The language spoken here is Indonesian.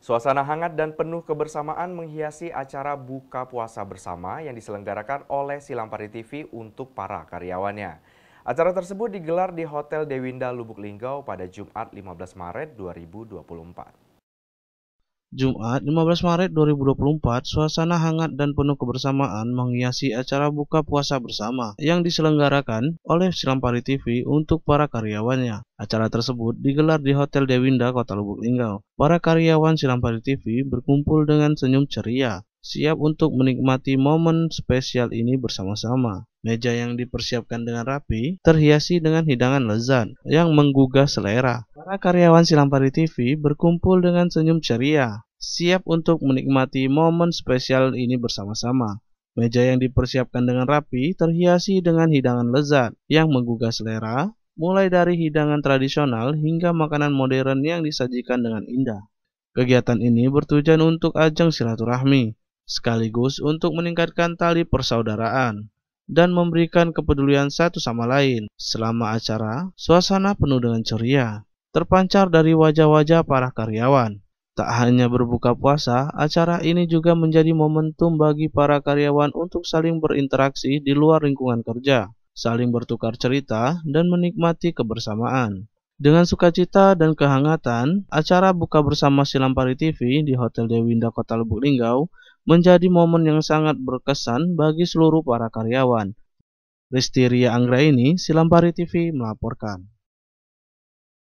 Suasana hangat dan penuh kebersamaan menghiasi acara buka puasa bersama yang diselenggarakan oleh Silampari TV untuk para karyawannya. Acara tersebut digelar di Hotel Dewinda Lubuk Linggau pada Jumat 15 Maret 2024. Jumat 15 Maret 2024, suasana hangat dan penuh kebersamaan menghiasi acara buka puasa bersama yang diselenggarakan oleh Silampari TV untuk para karyawannya. Acara tersebut digelar di Hotel Dewinda, Kota Lubuk Linggau. Para karyawan Silampari TV berkumpul dengan senyum ceria, siap untuk menikmati momen spesial ini bersama-sama. Meja yang dipersiapkan dengan rapi terhiasi dengan hidangan lezat yang menggugah selera. Para karyawan Silampari TV berkumpul dengan senyum ceria, siap untuk menikmati momen spesial ini bersama-sama. Meja yang dipersiapkan dengan rapi terhiasi dengan hidangan lezat yang menggugah selera, mulai dari hidangan tradisional hingga makanan modern yang disajikan dengan indah. Kegiatan ini bertujuan untuk ajang silaturahmi, sekaligus untuk meningkatkan tali persaudaraan dan memberikan kepedulian satu sama lain. Selama acara, suasana penuh dengan ceria, terpancar dari wajah-wajah para karyawan Tak hanya berbuka puasa, acara ini juga menjadi momentum bagi para karyawan untuk saling berinteraksi di luar lingkungan kerja, saling bertukar cerita, dan menikmati kebersamaan. Dengan sukacita dan kehangatan, acara buka bersama Silampari TV di Hotel Dewinda Kota Lubuk Linggau menjadi momen yang sangat berkesan bagi seluruh para karyawan. Ristiria Anggra ini, Silampari TV melaporkan.